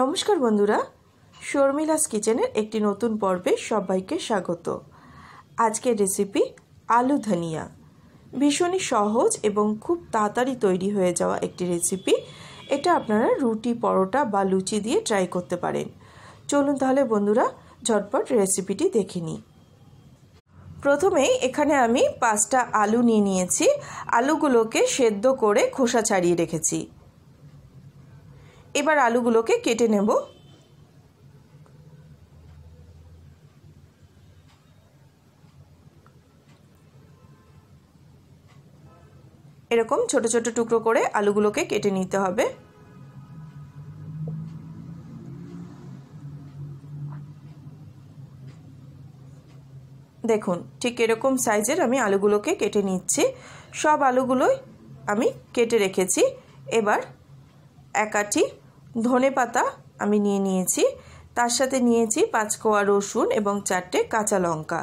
নমস্কার বন্ধুরা শর্মিলাস কিচেনের একটি নতুন পর্বে সবাইকে স্বাগত আজকের রেসিপি আলু ধনিয়া ভীষণই সহজ এবং খুব তাড়াতাড়ি তৈরি হয়ে যাওয়া একটি রেসিপি এটা আপনারা রুটি পরোটা বা লুচি দিয়ে ট্রাই করতে পারেন চলুন তাহলে বন্ধুরা ঝটপট রেসিপিটি দেখে নিই প্রথমেই এখানে আমি পাঁচটা আলু নিয়ে নিয়েছি আলুগুলোকে সেদ্ধ করে খোসা ছাড়িয়ে রেখেছি এবার আলুগুলোকে কেটে নেব এরকম ছোট ছোট টুকরো করে আলুগুলোকে কেটে নিতে হবে দেখুন ঠিক এরকম সাইজের আমি আলুগুলোকে কেটে নিচ্ছি সব আলুগুলোই আমি কেটে রেখেছি এবার একাঠি ধনে পাতা আমি নিয়ে নিয়েছি তার সাথে নিয়েছি পাঁচ কোয়া রসুন এবং চারটে কাঁচা লঙ্কা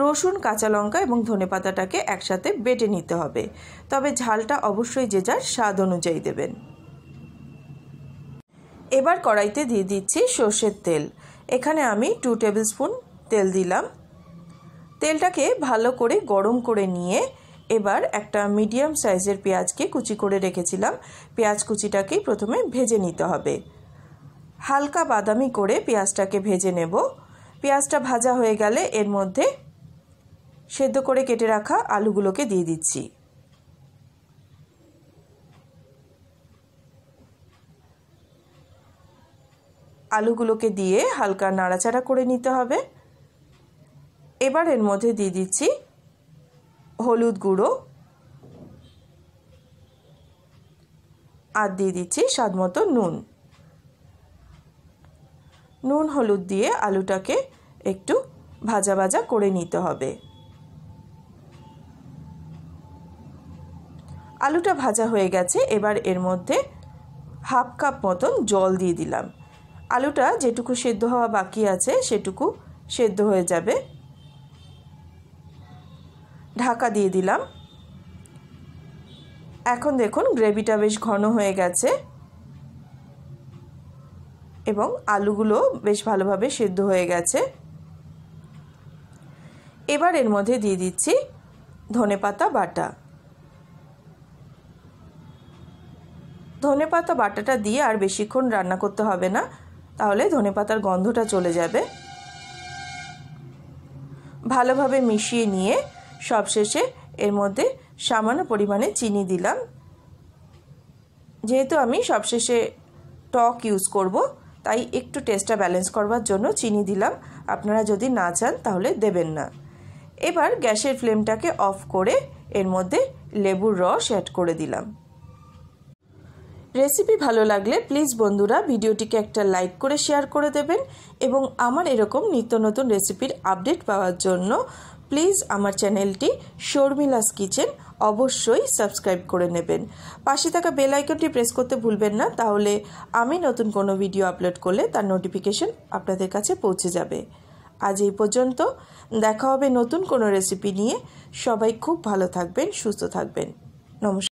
রসুন কাঁচা লঙ্কা এবং ধনে পাতাটাকে একসাথে বেটে নিতে হবে তবে ঝালটা অবশ্যই যে যার স্বাদ অনুযায়ী দেবেন এবার কড়াইতে দিয়ে দিচ্ছি সর্ষের তেল এখানে আমি টু টেবিল স্পুন তেল দিলাম তেলটাকে ভালো করে গরম করে নিয়ে এবার একটা মিডিয়াম সাইজের পেঁয়াজকে কুচি করে রেখেছিলাম পেঁয়াজ কুচিটাকেই প্রথমে ভেজে নিতে হবে হালকা বাদামি করে পেঁয়াজটাকে ভেজে নেব পেঁয়াজটা ভাজা হয়ে গেলে এর মধ্যে সেদ্ধ করে কেটে রাখা আলুগুলোকে দিয়ে দিচ্ছি আলুগুলোকে দিয়ে হালকা নাড়াচাড়া করে নিতে হবে এবার এর মধ্যে দিয়ে দিচ্ছি হলুদ গুঁড়ো আর দিয়ে দিচ্ছি স্বাদ মতো নুন নুন হলুদ দিয়ে আলুটাকে একটু ভাজা ভাজা করে নিতে হবে আলুটা ভাজা হয়ে গেছে এবার এর মধ্যে হাফ কাপ মতন জল দিয়ে দিলাম আলুটা যেটুকু সেদ্ধ হওয়া বাকি আছে সেটুকু সেদ্ধ হয়ে যাবে ঢাকা দিয়ে দিলাম এখন দেখুন গ্রেভিটা বেশ ঘন হয়ে গেছে এবং আলুগুলো বেশ ভালোভাবে সেদ্ধ হয়ে গেছে এবার এর মধ্যে দিয়ে দিচ্ছি ধনে পাতা বাটা ধনে পাতা বাটাটা দিয়ে আর বেশিক্ষণ রান্না করতে হবে না তাহলে ধনে পাতার গন্ধটা চলে যাবে ভালোভাবে মিশিয়ে নিয়ে সবশেষে এর মধ্যে সামান্য পরিমাণে চিনি দিলাম যেহেতু আমি সবশেষে টক ইউজ করব তাই একটু টেস্টটা ব্যালেন্স করবার জন্য চিনি দিলাম আপনারা যদি না চান তাহলে দেবেন না এবার গ্যাসের ফ্লেমটাকে অফ করে এর মধ্যে লেবুর রস অ্যাড করে দিলাম রেসিপি ভালো লাগলে প্লিজ বন্ধুরা ভিডিওটিকে একটা লাইক করে শেয়ার করে দেবেন এবং আমার এরকম নিত্য নতুন রেসিপির আপডেট পাওয়ার জন্য প্লিজ আমার চ্যানেলটি শর্মিলাস কিচেন অবশ্যই সাবস্ক্রাইব করে নেবেন পাশে থাকা বেল আইকনটি প্রেস করতে ভুলবেন না তাহলে আমি নতুন কোনো ভিডিও আপলোড করলে তার নোটিফিকেশন আপনাদের কাছে পৌঁছে যাবে আজ এই পর্যন্ত দেখা হবে নতুন কোনো রেসিপি নিয়ে সবাই খুব ভালো থাকবেন সুস্থ থাকবেন নমস্কার